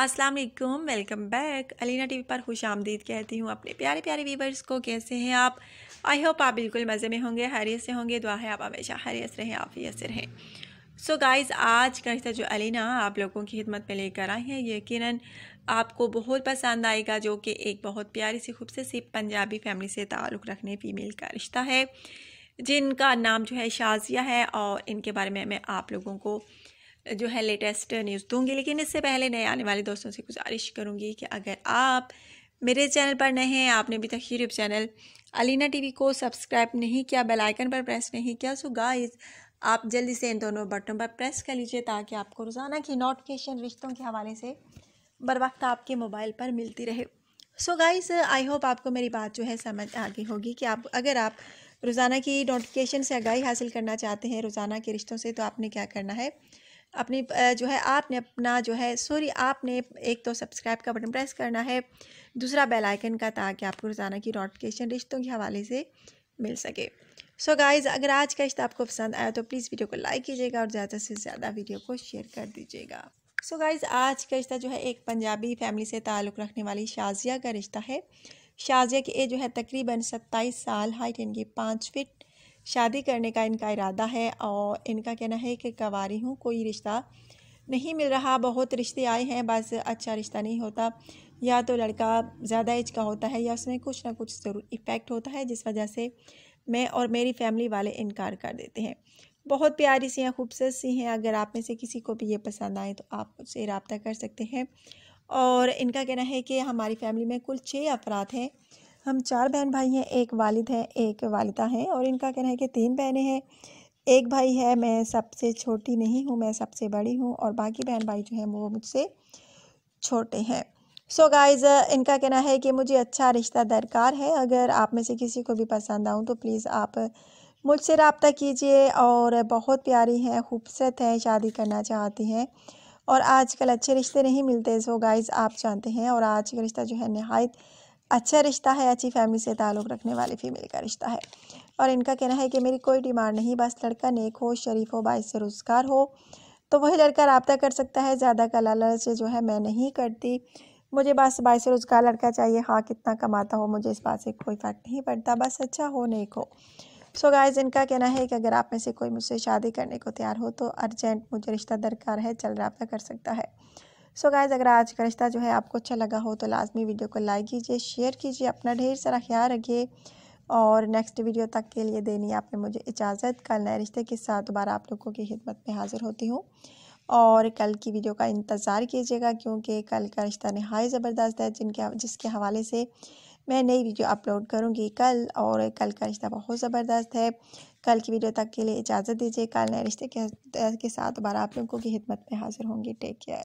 अस्सलाम वालेकुम welcome back Alina TV पर खुश आमदीद कहती हूँ अपने प्यारे प्यारे व्यूवर्स को कैसे हैं आप आई होप आप बिल्कुल मज़े में होंगे हरियत से होंगे दुआ है आप हमेशा हरियस रहें आफियत से रहें सो so गाइज़ आज का रिश्ता जो अलीना आप लोगों की खिदमत में लेकर आई है यकीन आपको बहुत पसंद आएगा जो कि एक बहुत प्यारी सी खूबसूरत सी पंजाबी फैमिली से ताल्लुक़ रखने फीमेल का रिश्ता है जिनका नाम जो है शाजिया है और इनके बारे में मैं आप लोगों को जो है लेटेस्ट न्यूज़ दूंगी लेकिन इससे पहले नए आने वाले दोस्तों से गुजारिश करूँगी कि अगर आप मेरे चैनल पर नए हैं आपने अभी तक यूट्यूब चैनल अलीना टीवी को सब्सक्राइब नहीं किया बेल आइकन पर प्रेस नहीं किया सो गाइस आप जल्दी से इन दोनों बटन पर प्रेस कर लीजिए ताकि आपको रोज़ाना की नोटिफिकेशन रिश्तों के हवाले से बर वक्त आपके मोबाइल पर मिलती रहे सो गाइज़ आई होप आपको मेरी बात जो है समझ आ गई होगी कि आप अगर आप रोज़ाना की नोटिफिकेशन से आगाही हासिल करना चाहते हैं रोज़ाना के रिश्तों से तो आपने क्या करना है अपनी जो है आपने अपना जो है सॉरी आपने एक तो सब्सक्राइब का बटन प्रेस करना है दूसरा बेल आइकन का ताकि आपको रोज़ाना की नोटिफिकेशन रिश्तों के हवाले से मिल सके सो so गाइज़ अगर आज का रिश्ता आपको पसंद आया तो प्लीज़ वीडियो को लाइक कीजिएगा और ज़्यादा से ज़्यादा वीडियो को शेयर कर दीजिएगा सो so गाइज़ आज का रिश्ता जो है एक पंजाबी फैमिली से ताल्लुक़ रखने वाली शाजिया का रिश्ता है शाजिया की एज जो है तकरीबन सत्ताईस साल हाइट इनकी पाँच फिट शादी करने का इनका इरादा है और इनका कहना है कि कवारी हूँ कोई रिश्ता नहीं मिल रहा बहुत रिश्ते आए हैं बस अच्छा रिश्ता नहीं होता या तो लड़का ज़्यादा एज का होता है या उसमें कुछ ना कुछ ज़रूर इफ़ेक्ट होता है जिस वजह से मैं और मेरी फैमिली वाले इनकार कर देते हैं बहुत प्यारी सी हैं खूबसूरत सी हैं अगर आप में से किसी को भी ये पसंद आए तो आप उससे रबता कर सकते हैं और इनका कहना है कि हमारी फैमिली में कुल छः अफराद हैं हम चार बहन भाई हैं एक वालिद हैं एक वालिदा हैं और इनका कहना है कि तीन बहनें हैं एक भाई है मैं सबसे छोटी नहीं हूँ मैं सबसे बड़ी हूँ और बाकी बहन भाई जो हैं वो मुझसे छोटे हैं सो so गाइज़ इनका कहना है कि मुझे अच्छा रिश्ता दरकार है अगर आप में से किसी को भी पसंद आऊँ तो प्लीज़ आप मुझसे रबता कीजिए और बहुत प्यारी हैं खूबसूरत हैं शादी करना चाहती हैं और आजकल अच्छे रिश्ते नहीं मिलते सो गाइज़ आप जानते हैं और आज का रिश्ता जो है नहायत अच्छा रिश्ता है अच्छी फैमिली से ताल्लुक़ रखने वाली फ़ीमेल का रिश्ता है और इनका कहना है कि मेरी कोई डिमांड नहीं बस लड़का नेक हो शरीफ हो बाइस से रोज़गार हो तो वही लड़का रबता कर सकता है ज़्यादा का से जो है मैं नहीं करती मुझे बस बाईस रोज़गार लड़का चाहिए हाँ कितना कमाता हो मुझे इस बात से कोई फ़र्क नहीं पड़ता बस अच्छा हो नेक हो सो so गाइस इनका कहना है कि अगर आप में से कोई मुझसे शादी करने को तैयार हो तो अर्जेंट मुझे रिश्ता दरकार है चल रहा कर सकता है सो गाइज़ अगर आज का रिश्ता जो है आपको अच्छा लगा हो तो लाजमी वीडियो को लाइक कीजिए शेयर कीजिए अपना ढेर सारा ख्याल रखिए और नेक्स्ट वीडियो तक के लिए देनी आपने मुझे इजाज़त कल नए रिश्ते के साथ दोबारा आप लोगों की खिदमत में हाज़िर होती हूँ और कल की वीडियो का इंतज़ार कीजिएगा क्योंकि कल का रिश्ता नहाय ज़बरदस्त है जिनके जिसके हवाले से मैं नई वीडियो अपलोड करूँगी कल और कल का रिश्ता बहुत ज़बरदस्त है कल की वीडियो तक के लिए इजाज़त दीजिए कल नए रिश्ते के, के साथ दोबारा आप लोगों की खिदमत में हाज़िर होंगी टेक केयर